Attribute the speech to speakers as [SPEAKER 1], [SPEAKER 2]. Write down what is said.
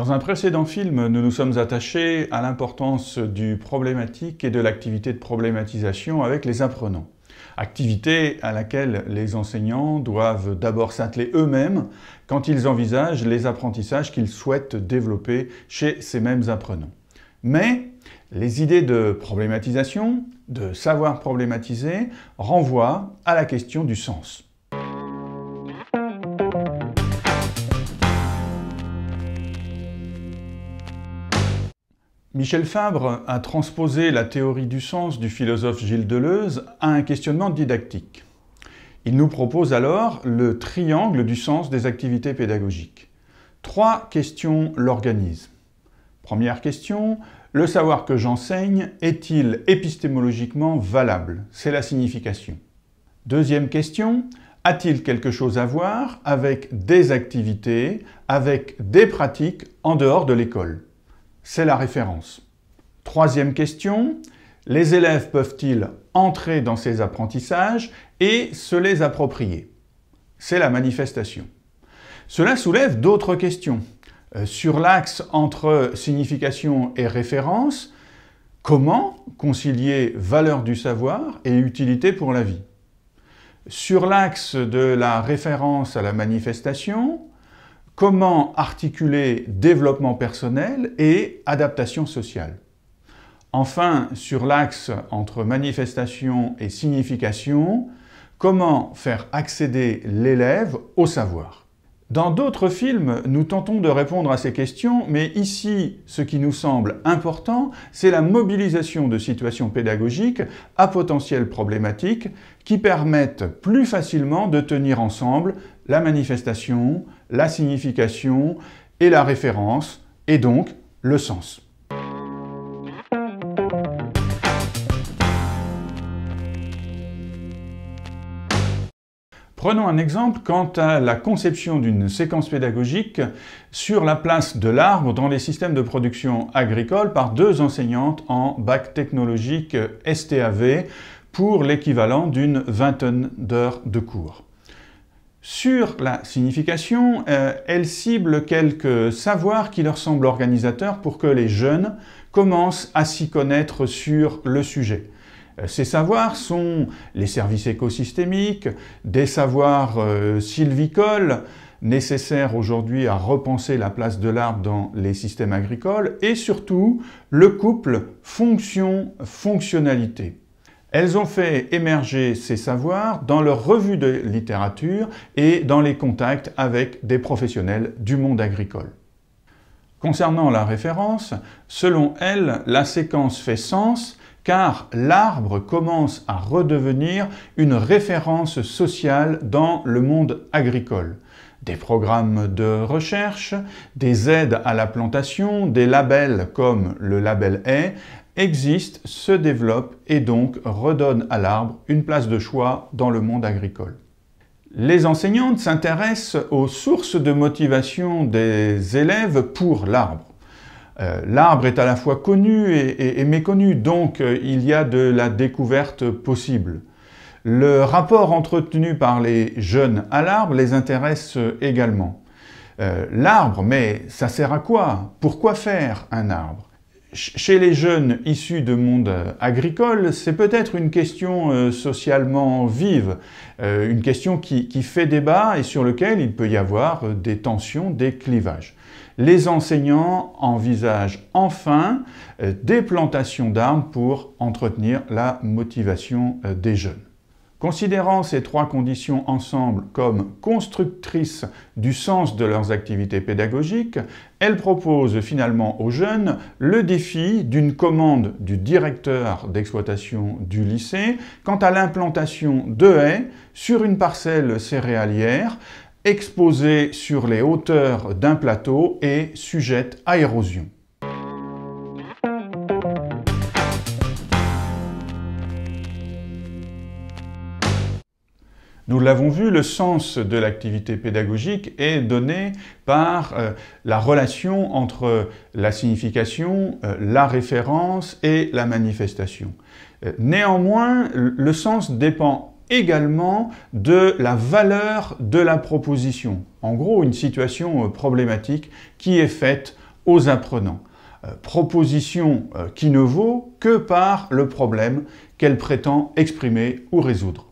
[SPEAKER 1] Dans un précédent film, nous nous sommes attachés à l'importance du problématique et de l'activité de problématisation avec les apprenants. Activité à laquelle les enseignants doivent d'abord s'atteler eux-mêmes quand ils envisagent les apprentissages qu'ils souhaitent développer chez ces mêmes apprenants. Mais les idées de problématisation, de savoir problématiser, renvoient à la question du sens. Michel Fabre a transposé la théorie du sens du philosophe Gilles Deleuze à un questionnement didactique. Il nous propose alors le triangle du sens des activités pédagogiques. Trois questions l'organisent. Première question, le savoir que j'enseigne est-il épistémologiquement valable C'est la signification. Deuxième question, a-t-il quelque chose à voir avec des activités, avec des pratiques en dehors de l'école c'est la référence. Troisième question, les élèves peuvent-ils entrer dans ces apprentissages et se les approprier C'est la manifestation. Cela soulève d'autres questions. Euh, sur l'axe entre signification et référence, comment concilier valeur du savoir et utilité pour la vie Sur l'axe de la référence à la manifestation, comment articuler développement personnel et adaptation sociale. Enfin, sur l'axe entre manifestation et signification, comment faire accéder l'élève au savoir. Dans d'autres films, nous tentons de répondre à ces questions, mais ici, ce qui nous semble important, c'est la mobilisation de situations pédagogiques à potentiel problématique qui permettent plus facilement de tenir ensemble la manifestation, la signification et la référence, et donc le sens. Prenons un exemple quant à la conception d'une séquence pédagogique sur la place de l'arbre dans les systèmes de production agricole par deux enseignantes en bac technologique STAV pour l'équivalent d'une vingtaine d'heures de cours. Sur la signification, euh, elle cible quelques savoirs qui leur semblent organisateurs pour que les jeunes commencent à s'y connaître sur le sujet. Euh, ces savoirs sont les services écosystémiques, des savoirs euh, sylvicoles, nécessaires aujourd'hui à repenser la place de l'arbre dans les systèmes agricoles, et surtout le couple fonction-fonctionnalité. Elles ont fait émerger ces savoirs dans leurs revues de littérature et dans les contacts avec des professionnels du monde agricole. Concernant la référence, selon elle, la séquence fait sens car l'arbre commence à redevenir une référence sociale dans le monde agricole. Des programmes de recherche, des aides à la plantation, des labels comme le label A existe, se développe et donc redonne à l'arbre une place de choix dans le monde agricole. Les enseignantes s'intéressent aux sources de motivation des élèves pour l'arbre. Euh, l'arbre est à la fois connu et, méconnu, donc euh, il y a de la découverte possible. Le rapport entretenu par les jeunes à l'arbre les intéresse également. Euh, l'arbre, mais ça sert à quoi Pourquoi faire un arbre chez les jeunes issus de monde euh, agricole, c'est peut-être une question euh, socialement vive, euh, une question qui, fait débat et sur laquelle il peut y avoir des tensions, des clivages. Les enseignants envisagent enfin des plantations d'armes pour entretenir la motivation des jeunes. Considérant ces trois conditions ensemble comme constructrices du sens de leurs activités pédagogiques, elles propose finalement aux jeunes le défi d'une commande du directeur d'exploitation du lycée quant à l'implantation de haies sur une parcelle céréalière exposée sur les hauteurs d'un plateau et sujette à érosion. Nous l'avons vu, le sens de l'activité pédagogique est donné par euh, la relation entre euh, la signification, euh, la référence et la manifestation. néanmoins, le sens dépend également de la valeur de la proposition. En gros, une situation problématique qui est faite aux apprenants. proposition qui ne vaut que par le problème qu'elle prétend exprimer ou résoudre.